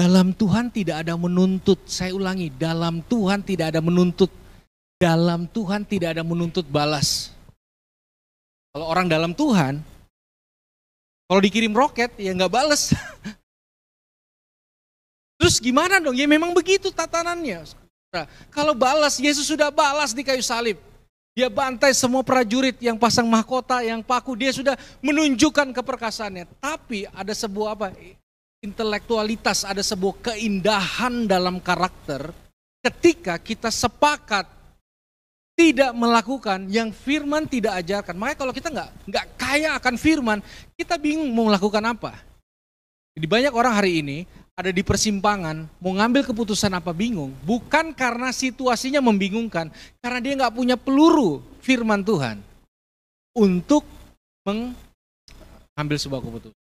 Dalam Tuhan tidak ada menuntut. Saya ulangi, dalam Tuhan tidak ada menuntut. Dalam Tuhan tidak ada menuntut balas. Kalau orang dalam Tuhan, kalau dikirim roket ya nggak balas. Terus gimana dong? Ya memang begitu tatanannya. Nah, kalau balas, Yesus sudah balas di kayu salib. Dia bantai semua prajurit yang pasang mahkota, yang paku. Dia sudah menunjukkan keperkasaannya. Tapi ada sebuah apa? intelektualitas, ada sebuah keindahan dalam karakter ketika kita sepakat tidak melakukan yang firman tidak ajarkan. Makanya kalau kita nggak nggak kaya akan firman, kita bingung mau melakukan apa. Jadi banyak orang hari ini ada di persimpangan, mau ngambil keputusan apa bingung. Bukan karena situasinya membingungkan, karena dia nggak punya peluru firman Tuhan untuk mengambil sebuah keputusan.